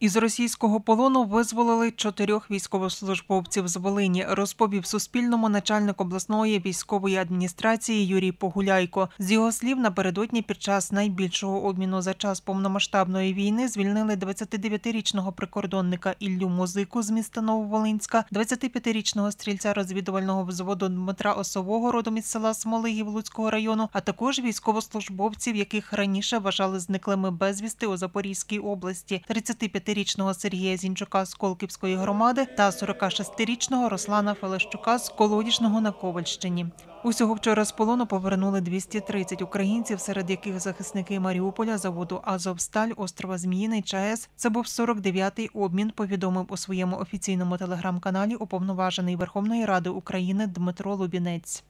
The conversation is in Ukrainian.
Із російського полону визволили чотирьох військовослужбовців з Волині, розповів Суспільному начальник обласної військової адміністрації Юрій Погуляйко. З його слів, напередодні під час найбільшого обміну за час повномасштабної війни звільнили 29-річного прикордонника Іллю Музику з міста Нововолинська, 25-річного стрільця розвідувального взводу Дмитра Осового, родом із села Смолигів Луцького району, а також військовослужбовців, яких раніше вважали зниклими безвісти у Запорізькій області. 35 25-річного Сергія Зінчука з Колківської громади та 46-річного Руслана Фелещука з Колодішного на Ковальщині. Усього вчора з полону повернули 230 українців, серед яких захисники Маріуполя, заводу Азовсталь, острова Зміїний ЧАЕС. Це був 49-й обмін. Повідомив у своєму офіційному телеграм-каналі уповноважений Верховної Ради України Дмитро Лубінець.